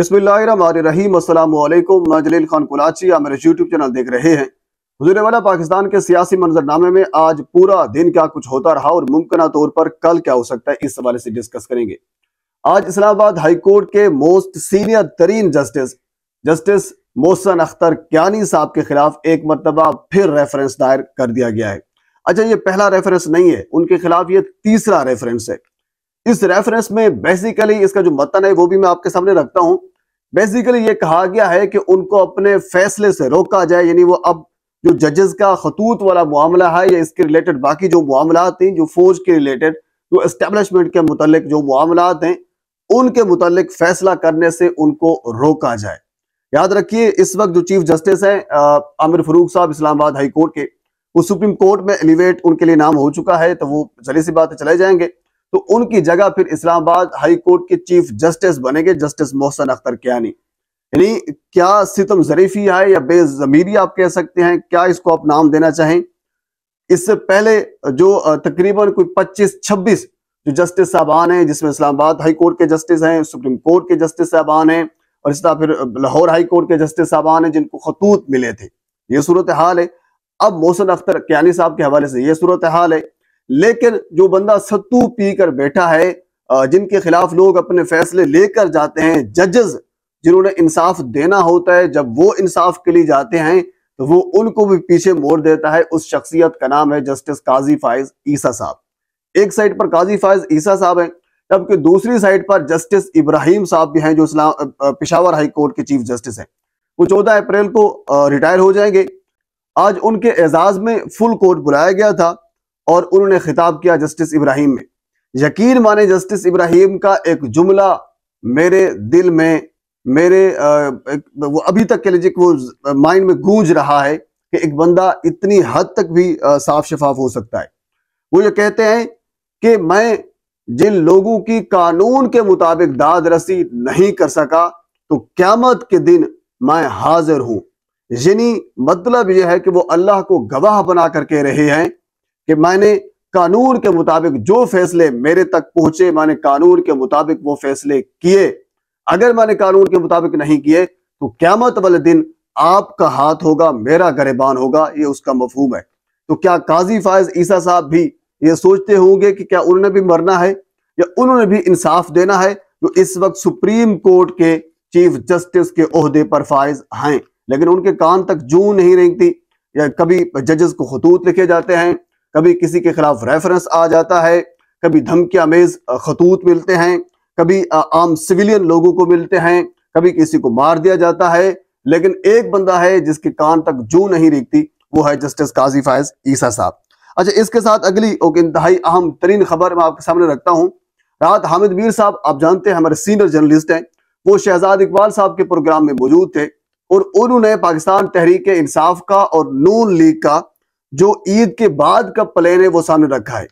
बसमीम खान आप मेरे यूट्यूब चैनल देख रहे हैं वाला पाकिस्तान के सियासी मंजरनामे में आज पूरा दिन क्या कुछ होता रहा और मुमकिन तौर पर कल क्या हो सकता है इस हवाले से डिस्कस करेंगे आज इस्लामाबाद हाईकोर्ट के मोस्ट सीनियर तरीन जस्टिस जस्टिस मोहसन अख्तर क्यानी साहब के खिलाफ एक मरतबा फिर रेफरेंस दायर कर दिया गया है अच्छा ये पहला रेफरेंस नहीं है उनके खिलाफ ये तीसरा रेफरेंस है इस रेफरेंस में बेसिकली इसका जो मतन है वो भी मैं आपके सामने रखता हूं बेसिकली ये कहा गया है कि उनको अपने फैसले से रोका जाए यानी वो अब जो जजेस का खतूत वाला मामला है या इसके रिलेटेड बाकी जो मामला हैं जो फौज के रिलेटेड जो एस्टेब्लिशमेंट के मुतालिक जो मामला हैं उनके मुतालिक फैसला करने से उनको रोका जाए याद रखिए इस वक्त जो चीफ जस्टिस हैं आमिर फरूक साहब इस्लामाबाद हाई कोर्ट के वो सुप्रीम कोर्ट में एलिवेट उनके लिए नाम हो चुका है तो वो जली सी बात चले जाएंगे तो उनकी जगह फिर इस्लामाबाद हाई कोर्ट के चीफ जस्टिस बनेंगे जस्टिस मोहसन अख्तर कियानी यानी क्या सितम जरीफी है या बेजमीरी आप कह सकते हैं क्या इसको आप नाम देना चाहें इससे पहले जो तकरीबन कोई 25-26 जो जस्टिस साहबान हैं जिसमें इस्लामाबाद हाई कोर्ट के जस्टिस हैं सुप्रीम कोर्ट के जस्टिस साहबान हैं और इस तरह फिर लाहौर हाई कोर्ट के जस्टिस साहबान हैं जिनको खतूत मिले थे ये सूरत हाल है अब मोहसन अख्तर क्या साहब के हवाले से ये सूरत हाल है लेकिन जो बंदा सत्तू पी कर बैठा है जिनके खिलाफ लोग अपने फैसले लेकर जाते हैं जजेस जिन्होंने इंसाफ देना होता है जब वो इंसाफ के लिए जाते हैं तो वो उनको भी पीछे मोड़ देता है उस शख्सियत का नाम है जस्टिस काजी फायज ईसा साहब एक साइड पर काजी फायज ईसा साहब हैं जबकि दूसरी साइड पर जस्टिस इब्राहिम साहब भी हैं जो इस्लाम पिशावर हाई कोर्ट के चीफ जस्टिस हैं वो चौदह अप्रैल को रिटायर हो जाएंगे आज उनके एजाज में फुल कोर्ट बुलाया गया था और उन्होंने खिताब किया जस्टिस इब्राहिम में यकीन माने जस्टिस इब्राहिम का एक जुमला मेरे दिल में मेरे वो अभी तक के लिए वो माइंड में गूंज रहा है कि एक बंदा इतनी हद तक भी साफ शफाफ हो सकता है वो ये कहते हैं कि मैं जिन लोगों की कानून के मुताबिक दाद रसी नहीं कर सका तो क्यामत के दिन मैं हाजिर हूं यानी मतलब यह है कि वो अल्लाह को गवाह बना करके रहे हैं कि मैंने कानून के मुताबिक जो फैसले मेरे तक पहुंचे मैंने कानून के मुताबिक वो फैसले किए अगर मैंने कानून के मुताबिक नहीं किए तो क्यामत वाले दिन आपका हाथ होगा मेरा गरेबान होगा ये उसका मफहूम है तो क्या काजी फायज ईसा साहब भी ये सोचते होंगे कि क्या उन्होंने भी मरना है या उन्होंने भी इंसाफ देना है जो तो इस वक्त सुप्रीम कोर्ट के चीफ जस्टिस के अहदे पर फायज हैं लेकिन उनके कान तक जू नहीं रही थी या कभी जजेस को खतूत लिखे जाते हैं कभी किसी के खिलाफ रेफरेंस आ जाता है कभी धमकी आमेज खतूत मिलते हैं कभी आम सिविलियन लोगों को मिलते हैं कभी किसी को मार दिया जाता है लेकिन एक बंदा है जिसके कान तक जू नहीं रिखती वो है जस्टिस काजी फायज ईसा साहब अच्छा इसके साथ अगली और इंतहाई अहम तरीन खबर मैं आपके सामने रखता हूँ राहत हामिद मीर साहब आप जानते हैं हमारे सीनियर जर्नलिस्ट हैं वो शहजाद इकबाल साहब के प्रोग्राम में मौजूद थे और उन्होंने पाकिस्तान तहरीक इंसाफ का और नून लीग का जो ईद के बाद का प्लान है वो सामने रखा है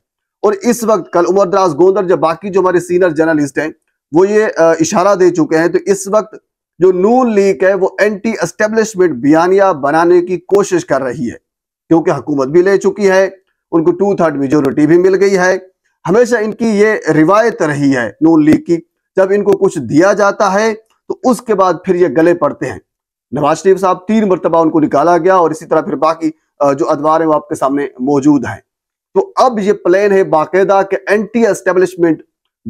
और इस वक्त कल उमर दराज गोंदर जब बाकी जो हमारे सीनियर जर्नलिस्ट हैं वो ये इशारा दे चुके हैं तो इस वक्त जो नून लीग है वो एंटी एस्टेब्लिशमेंट बयानिया बनाने की कोशिश कर रही है क्योंकि हुकूमत भी ले चुकी है उनको टू थर्ड मेजोरिटी भी मिल गई है हमेशा इनकी ये रिवायत रही है नून लीग की जब इनको कुछ दिया जाता है तो उसके बाद फिर ये गले पड़ते हैं नवाज शरीफ साहब तीन मरतबा उनको निकाला गया और इसी तरह फिर बाकी जो अदवार है वो आपके सामने मौजूद हैं तो अब ये प्लान है बाकायदा के एंटी एस्टेब्लिशमेंट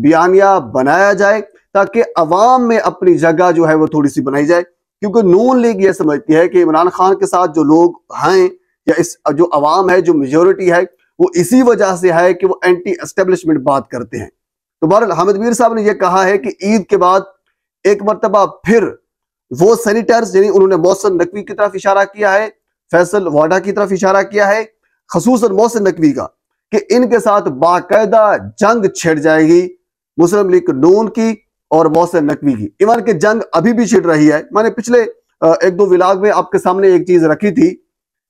बयानिया बनाया जाए ताकि अवाम में अपनी जगह जो है वो थोड़ी सी बनाई जाए क्योंकि नून लीग ये समझती है कि इमरान खान के साथ जो लोग हैं या इस जो अवाम है जो मेजोरिटी है वो इसी वजह से है कि वो एंटी एस्टेब्लिशमेंट बात करते हैं तो बहरल हामिद मीर साहब ने यह कहा है कि ईद के बाद एक मरतबा फिर वो सैनिटर्स यानी उन्होंने मौसम नकवी की तरफ इशारा किया है फैसल वाडा की तरफ इशारा किया है खसूस मोहसिन नकवी का कि इनके साथ बाकायदा जंग छिड़ जाएगी मुस्लिम लीग नून की और मोहसिन नकवी की इवन के जंग अभी भी छिड़ रही है मैंने पिछले एक दो विलाग में आपके सामने एक चीज रखी थी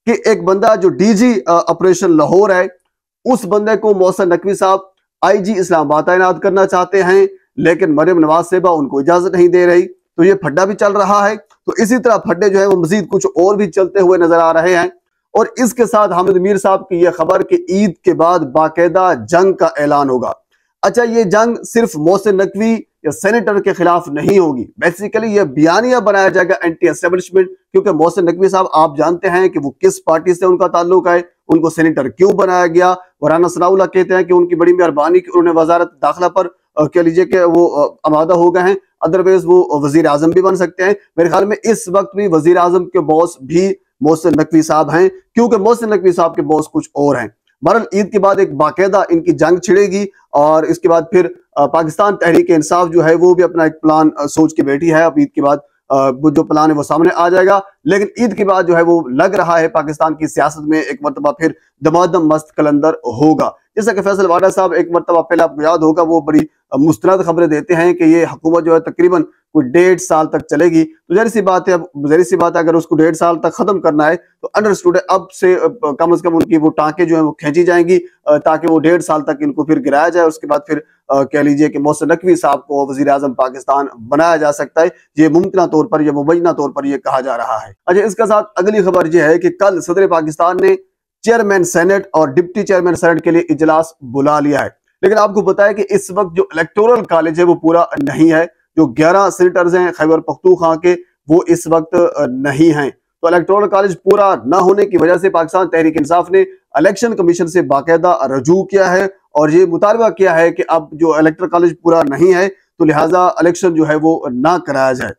कि एक बंदा जो डीजी ऑपरेशन लाहौर है उस बंदे को मोहसिन नकवी साहब आईजी इस्लामाबाद तैनात करना चाहते हैं लेकिन मरियम नवाज सेबा उनको इजाजत नहीं दे रही तो ये फड्डा भी चल रहा है तो इसी तरह फड्डे जो है वो मजीद कुछ और भी चलते हुए नजर आ रहे हैं और इसके साथ हामिद मीर साहब की यह खबर कि ईद के बाद बाकायदा जंग का ऐलान होगा अच्छा ये जंग सिर्फ मोहसिन नकवी या सेनेटर के खिलाफ नहीं होगी बेसिकली यह बयानिया बनाया जाएगा एंटी एस्टेब्लिशमेंट क्योंकि मोहसिन नकवी साहब आप जानते हैं कि वो किस पार्टी से उनका ताल्लुक है उनको सेनेटर क्यों बनाया गया वराना सनाउल्ला कहते हैं कि उनकी बड़ी मेहरबानी की उन्होंने वजारत दाखिला पर कह लीजिए कि वो आमादा हो गए हैं अदरवाइज वो वजीर आजम भी बन सकते हैं मेरे ख्याल में इस वक्त भी वजीर आजम के बॉस भी मोहसिन नकवी साहब हैं क्योंकि मोहसिन नकवी साहब के बॉस कुछ और हैं बहरल ईद के बाद एक बाकायदा इनकी जंग छिड़ेगी और इसके बाद फिर पाकिस्तान तहरीक इंसाफ जो है वो भी अपना एक प्लान सोच के बैठी है अब ईद के बाद जो प्लान है वो सामने आ जाएगा लेकिन ईद के बाद जो है वो लग रहा है पाकिस्तान की सियासत में एक मरतबा फिर दमादम मस्त कलंदर होगा जैसा कि फैसल वाडा साहब एक मरतबा पहले आपको याद होगा वो बड़ी मुस्तरद खबरें देते हैं कि ये हुकूमत जो है तकरीबन कोई डेढ़ साल तक चलेगी तो जहरी सी बात है अब जहरी सी बात है अगर उसको डेढ़ साल तक खत्म करना है तो अंडरस्टूड है अब से कम से कम उनकी वो टांके जो है वो खींची जाएंगी ताकि वो डेढ़ साल तक इनको फिर गिराया जाए उसके बाद फिर कह लीजिए कि मोहसिन नकवी साहब को वजी अजम पाकिस्तान बनाया जा सकता है ये मुमकिन तौर पर यह मुबैना तौर पर यह कहा जा रहा है अच्छा इसके साथ अगली खबर यह है कि कल सदर पाकिस्तान ने चेयरमैन सेनेट और डिप्टी चेयरमैन सेनेट के लिए इजलास बुला लिया है लेकिन आपको बताया कि इस वक्त जो इलेक्टोरल कॉलेज है वो पूरा नहीं है जो 11 सीटर्स हैं खैबर पख्तूखा के वो इस वक्त नहीं हैं तो इलेक्ट्रॉनिक कॉलेज पूरा न होने की वजह से पाकिस्तान तहरीक इंसाफ ने इलेक्शन कमीशन से बाकायदा रजू किया है और ये मुतालबा किया है कि अब जो इलेक्टोरल कॉलेज पूरा नहीं है तो लिहाजा इलेक्शन जो है वो ना कराया जाए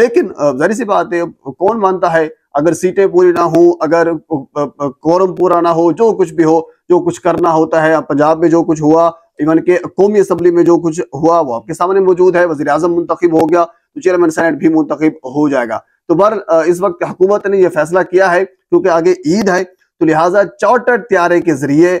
लेकिन जहरी सी बात है कौन मानता है अगर सीटें पूरी ना हो अगर कोरम पूरा ना हो जो कुछ भी हो जो कुछ करना होता है पंजाब में जो कुछ हुआ इवन के कौमी असम्बली में जो कुछ हुआ वो आपके सामने मौजूद है वजी अजम मुंतब हो गया तो चेयरमैन सैनेट भी मुंतब हो जाएगा तो बर इस वक्त हुकूमत ने यह फैसला किया है क्योंकि आगे ईद है तो लिहाजा चार्टर त्यारे के जरिए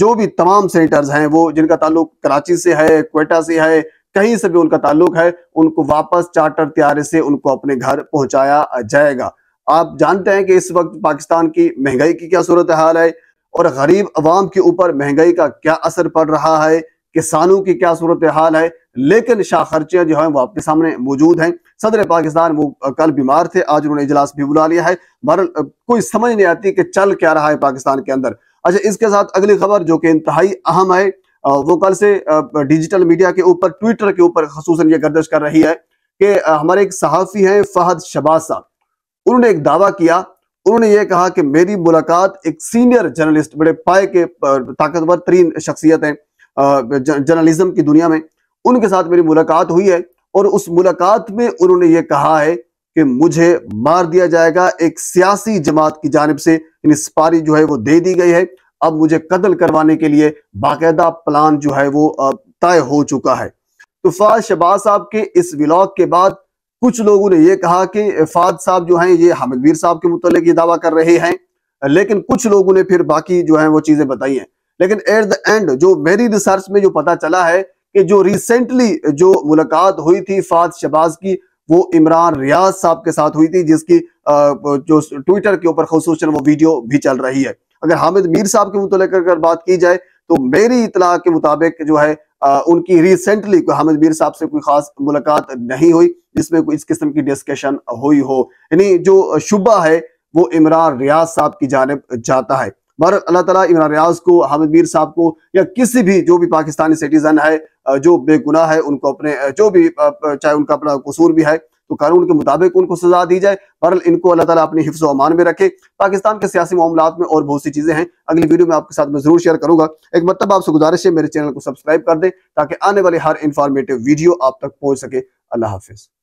जो भी तमाम सेनेटर्स हैं वो जिनका ताल्लुक कराची से है कोयटा से है कहीं से भी उनका ताल्लुक है उनको वापस चार्टर त्यारे से उनको अपने घर पहुंचाया जाएगा आप जानते हैं कि इस वक्त पाकिस्तान की महंगाई की क्या सूरत हाल है और गरीब अवाम के ऊपर महंगाई का क्या असर पड़ रहा है किसानों की क्या सूरत हाल है लेकिन शाह खर्चियाँ जो है वो आपके सामने मौजूद हैं सदर पाकिस्तान वो कल बीमार थे आज उन्होंने इजलास भी बुला लिया है बहर कोई समझ नहीं आती कि चल क्या रहा है पाकिस्तान के अंदर अच्छा इसके साथ अगली खबर जो कि इंतहाई अहम है वो कल से डिजिटल मीडिया के ऊपर ट्विटर के ऊपर खसूस ये गर्दश कर रही है कि हमारे एक सहाफ़ी हैं फहद शबाज साहब उन्होंने एक दावा किया उन्होंने ये कहा कि मेरी मुलाकात एक सीनियर जर्नलिस्ट बड़े पाए के ताकतवर तरीन शख्सियत हैं जर्नलिज्म की दुनिया में उनके साथ मेरी मुलाकात हुई है और उस मुलाकात में उन्होंने ये कहा है कि मुझे मार दिया जाएगा एक सियासी जमात की जानब से सिपारी जो है वो दे दी गई है अब मुझे कत्ल करवाने के लिए बाकायदा प्लान जो है वो तय हो चुका है तो फाज शहबाज साहब के इस व्लॉग के बाद कुछ लोगों ने यह कहा कि फाद साहब जो हैं ये हामिद वीर साहब के मुतालिक ये दावा कर रहे हैं लेकिन कुछ लोगों ने फिर बाकी जो है वो चीजें बताई हैं लेकिन एट द एंड जो मेरी रिसर्च में जो पता चला है कि जो रिसेंटली जो मुलाकात हुई थी फाद शबाज की वो इमरान रियाज साहब के साथ हुई थी जिसकी जो ट्विटर के ऊपर खसूस वो वीडियो भी चल रही है अगर हामिद मीर साहब के मुतल अगर बात की जाए तो मेरी इतला के मुताबिक जो है आ, उनकी रिसेंटली हामिद मीर साहब से कोई खास मुलाकात नहीं हुई जिसमें कोई इस किस्म की डिस्कशन हुई हो यानी जो शुबा है वो इमरान रियाज साहब की जानब जाता है मगर अल्लाह तला इमरान रियाज को हामिद मीर साहब को या किसी भी जो भी पाकिस्तानी सिटीजन है जो बेगुनाह है उनको अपने जो भी चाहे उनका अपना कसूर भी है तो कानून के मुताबिक उनको सजा दी जाए पर इनको अल्लाह ताला अपने हिफ्ज अमान में रखे पाकिस्तान के सियासी मामला में और बहुत सी चीज़ें हैं अगली वीडियो में आपके साथ मैं जरूर शेयर करूंगा एक मतलब आपसे गुजारिश है मेरे चैनल को सब्सक्राइब कर दें ताकि आने वाले हर इन्फॉर्मेटिव वीडियो आप तक पहुँच सके अल्लाह हाफिज़